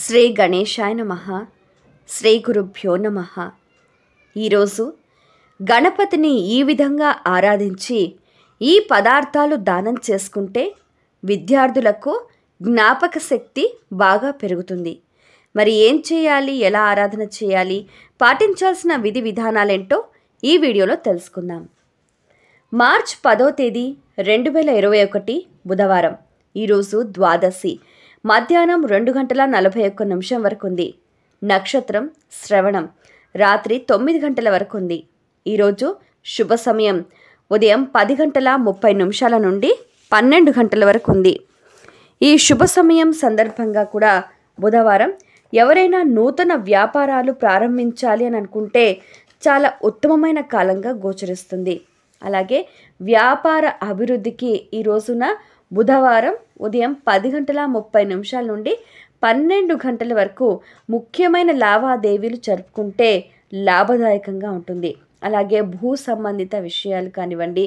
శ్రీ గణేశాయ నమ శ్రీ గురుభ్యో నమ ఈరోజు గణపతిని ఈ విధంగా ఆరాధించి ఈ పదార్థాలు దానం చేసుకుంటే విద్యార్థులకు జ్ఞాపక శక్తి బాగా పెరుగుతుంది మరి ఏం చేయాలి ఎలా ఆరాధన చేయాలి పాటించాల్సిన విధి విధానాలేంటో ఈ వీడియోలో తెలుసుకుందాం మార్చ్ పదో తేదీ రెండు వేల ఇరవై ఒకటి బుధవారం ఈరోజు ద్వాదశి మధ్యాహ్నం రెండు గంటల నలభై ఒక్క నిమిషం వరకు ఉంది నక్షత్రం శ్రవణం రాత్రి తొమ్మిది గంటల వరకు ఉంది ఈరోజు శుభ సమయం ఉదయం పది గంటల ముప్పై నిమిషాల నుండి పన్నెండు గంటల వరకు ఉంది ఈ శుభ సమయం సందర్భంగా కూడా బుధవారం ఎవరైనా నూతన వ్యాపారాలు ప్రారంభించాలి అని అనుకుంటే చాలా ఉత్తమమైన కాలంగా గోచరిస్తుంది అలాగే వ్యాపార అభివృద్ధికి ఈ రోజున బుధవారం ఉదయం పది గంటల ముప్పై నిమిషాల నుండి పన్నెండు గంటల వరకు ముఖ్యమైన లావాదేవీలు జరుపుకుంటే లాభదాయకంగా ఉంటుంది అలాగే భూ సంబంధిత విషయాలు కానివ్వండి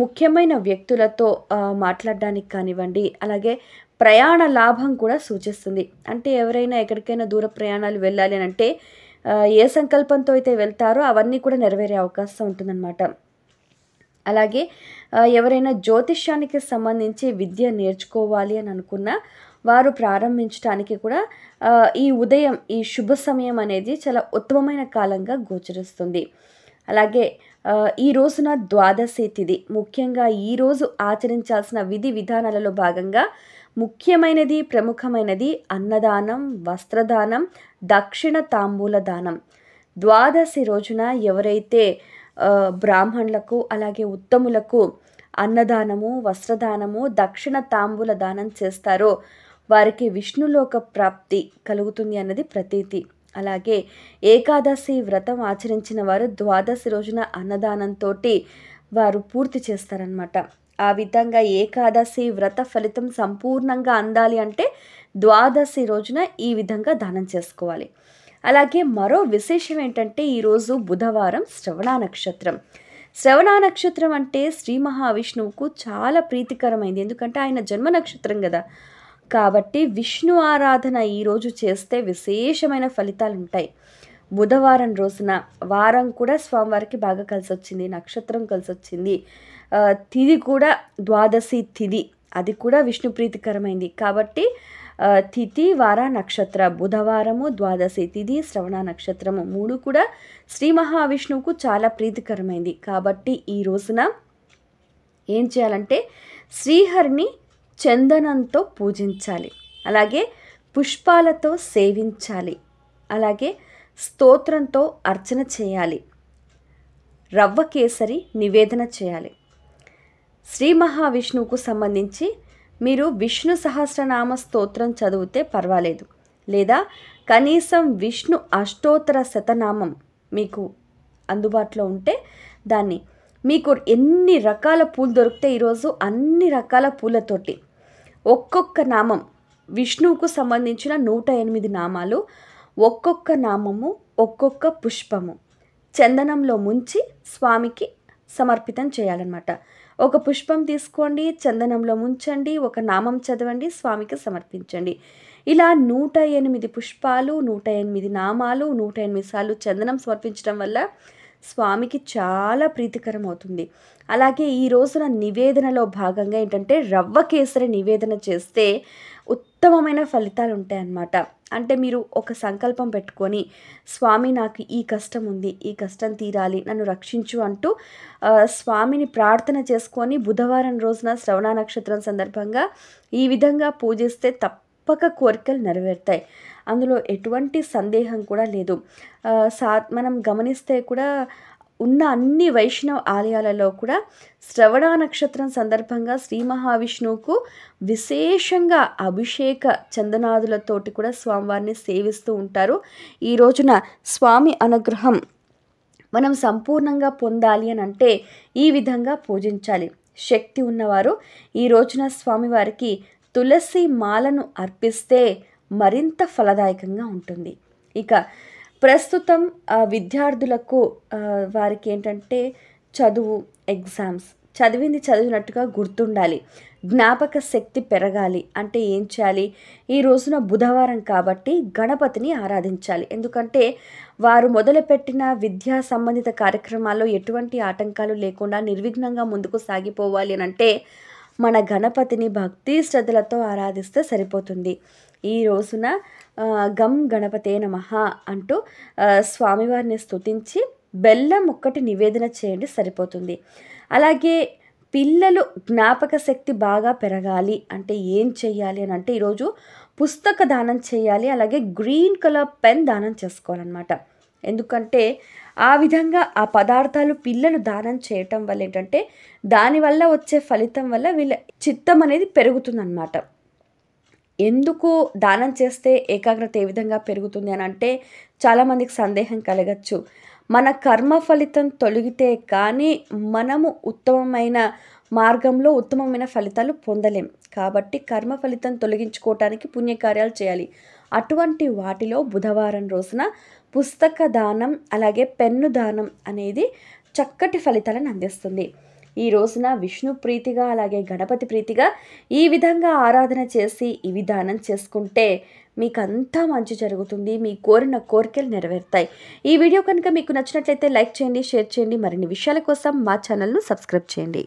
ముఖ్యమైన వ్యక్తులతో మాట్లాడడానికి కానివ్వండి అలాగే ప్రయాణ లాభం కూడా సూచిస్తుంది అంటే ఎవరైనా ఎక్కడికైనా దూర ప్రయాణాలు వెళ్ళాలి అని అంటే ఏ సంకల్పంతో అయితే వెళ్తారో అవన్నీ కూడా నెరవేరే అవకాశం ఉంటుందన్నమాట అలాగే ఎవరైనా జ్యోతిష్యానికి సంబంధించి విద్య నేర్చుకోవాలి అని అనుకున్న వారు ప్రారంభించడానికి కూడా ఈ ఉదయం ఈ శుభ సమయం అనేది చాలా ఉత్తమమైన కాలంగా గోచరిస్తుంది అలాగే ఈ రోజున ద్వాదశి తిథి ముఖ్యంగా ఈరోజు ఆచరించాల్సిన విధి విధానాలలో భాగంగా ముఖ్యమైనది ప్రముఖమైనది అన్నదానం వస్త్రదానం దక్షిణ తాంబూల దానం ద్వాదశి రోజున ఎవరైతే బ్రాహ్మణులకు అలాగే ఉత్తములకు అన్నదానము వస్త్రదానము దక్షిణ తాంబూల దానం చేస్తారో వారికి విష్ణులోక ప్రాప్తి కలుగుతుంది అన్నది ప్రతీతి అలాగే ఏకాదశి వ్రతం ఆచరించిన వారు ద్వాదశి రోజున అన్నదానంతో వారు పూర్తి చేస్తారనమాట ఆ విధంగా ఏకాదశి వ్రత ఫలితం సంపూర్ణంగా అందాలి అంటే ద్వాదశి రోజున ఈ విధంగా దానం చేసుకోవాలి అలాగే మరో విశేషం ఏంటంటే ఈరోజు బుధవారం శ్రవణ నక్షత్రం శ్రవణ నక్షత్రం అంటే శ్రీ మహావిష్ణువుకు చాలా ప్రీతికరమైంది ఎందుకంటే ఆయన జన్మ నక్షత్రం కదా కాబట్టి విష్ణు ఆరాధన ఈరోజు చేస్తే విశేషమైన ఫలితాలు ఉంటాయి బుధవారం రోజున వారం కూడా స్వామివారికి బాగా కలిసి వచ్చింది నక్షత్రం కలిసి వచ్చింది తిది కూడా ద్వాదశి తిది అది కూడా విష్ణు ప్రీతికరమైంది కాబట్టి తిథి వార నక్షత్ర బుధవారము ద్వాదశి తిథి శ్రవణ నక్షత్రము మూడు కూడా శ్రీ మహావిష్ణువుకు చాలా ప్రీతికరమైంది కాబట్టి ఈ రోజున ఏం చేయాలంటే శ్రీహరిని చందనంతో పూజించాలి అలాగే పుష్పాలతో సేవించాలి అలాగే స్తోత్రంతో అర్చన చేయాలి రవ్వ కేసరి నివేదన చేయాలి శ్రీ మహావిష్ణువుకు సంబంధించి మీరు విష్ణు సహస్రనామ స్తోత్రం చదివితే పర్వాలేదు లేదా కనీసం విష్ణు అష్టోత్తర శతనామం మీకు అందుబాటులో ఉంటే దాన్ని మీకు ఎన్ని రకాల పూలు దొరికితే ఈరోజు అన్ని రకాల పూలతోటి ఒక్కొక్క నామం విష్ణువుకు సంబంధించిన నూట ఎనిమిది నామాలు ఒక్కొక్క నామము ఒక్కొక్క పుష్పము చందనంలో ముంచి స్వామికి సమర్పితం చేయాలన్నమాట ఒక పుష్పం తీసుకోండి చందనంలో ముంచండి ఒక నామం చదవండి స్వామికి సమర్పించండి ఇలా నూట ఎనిమిది పుష్పాలు నూట ఎనిమిది నామాలు నూట ఎనిమిది సార్లు చందనం సమర్పించడం వల్ల స్వామికి చాలా ప్రీతికరం అవుతుంది అలాగే ఈ రోజున నివేదనలో భాగంగా ఏంటంటే రవ్వ కేసరి నివేదన చేస్తే ఉత్తమమైన ఫలితాలు ఉంటాయన్నమాట అంటే మీరు ఒక సంకల్పం పెట్టుకొని స్వామి నాకు ఈ కష్టం ఉంది ఈ కష్టం తీరాలి నన్ను రక్షించు అంటూ స్వామిని ప్రార్థన చేసుకొని బుధవారం రోజున శ్రవణ నక్షత్రం సందర్భంగా ఈ విధంగా పూజిస్తే తప్పక కోరికలు నెరవేరుతాయి అందులో ఎటువంటి సందేహం కూడా లేదు సా మనం గమనిస్తే కూడా ఉన్న అన్ని వైష్ణవ ఆలయాలలో కూడా శ్రవణ నక్షత్రం సందర్భంగా శ్రీ మహావిష్ణువుకు విశేషంగా అభిషేక చందనాదులతోటి కూడా స్వామివారిని సేవిస్తూ ఉంటారు ఈ రోజున స్వామి అనుగ్రహం మనం సంపూర్ణంగా పొందాలి అని అంటే ఈ విధంగా పూజించాలి శక్తి ఉన్నవారు ఈ రోజున స్వామివారికి తులసి మాలను అర్పిస్తే మరింత ఫలదాయకంగా ఉంటుంది ఇక ప్రస్తుతం విద్యార్థులకు వారికి ఏంటంటే చదువు ఎగ్జామ్స్ చదివింది చదివినట్టుగా గుర్తుండాలి జ్ఞాపక శక్తి పెరగాలి అంటే ఏం చేయాలి ఈ రోజున బుధవారం కాబట్టి గణపతిని ఆరాధించాలి ఎందుకంటే వారు మొదలుపెట్టిన విద్యా సంబంధిత కార్యక్రమాల్లో ఎటువంటి ఆటంకాలు లేకుండా నిర్విఘ్నంగా ముందుకు సాగిపోవాలి అని అంటే మన గణపతిని భక్తి శ్రద్ధలతో ఆరాధిస్తే సరిపోతుంది ఈ రోజున గమ్ గణపతే నమ అంటూ స్వామివారిని స్తుతించి బెల్లం ఒక్కటి నివేదన చేయండి సరిపోతుంది అలాగే పిల్లలు జ్ఞాపక శక్తి బాగా పెరగాలి అంటే ఏం చేయాలి అని అంటే ఈరోజు పుస్తక దానం చేయాలి అలాగే గ్రీన్ కలర్ పెన్ దానం చేసుకోవాలన్నమాట ఎందుకంటే ఆ విధంగా ఆ పదార్థాలు పిల్లలు దానం చేయటం వల్ల ఏంటంటే దానివల్ల వచ్చే ఫలితం వల్ల వీళ్ళ చిత్తం అనేది పెరుగుతుందన్నమాట ఎందుకు దానం చేస్తే ఏకాగ్రత ఏ విధంగా పెరుగుతుంది అని అంటే చాలామందికి సందేహం కలగచ్చు మన కర్మ ఫలితం తొలగితే కానీ మనము ఉత్తమమైన మార్గంలో ఉత్తమమైన ఫలితాలు పొందలేం కాబట్టి కర్మ ఫలితం తొలగించుకోవటానికి పుణ్యకార్యాలు చేయాలి అటువంటి వాటిలో బుధవారం రోజున పుస్తక దానం అలాగే పెన్ను దానం అనేది చక్కటి ఫలితాలను అందిస్తుంది ఈ రోజున విష్ణు ప్రీతిగా అలాగే గణపతి ప్రీతిగా ఈ విధంగా ఆరాధన చేసి ఈ విధానం చేసుకుంటే మీకంతా మంచి జరుగుతుంది మీ కోరిన కోరికలు నెరవేరుతాయి ఈ వీడియో కనుక మీకు నచ్చినట్లయితే లైక్ చేయండి షేర్ చేయండి మరిన్ని విషయాల కోసం మా ఛానల్ను సబ్స్క్రైబ్ చేయండి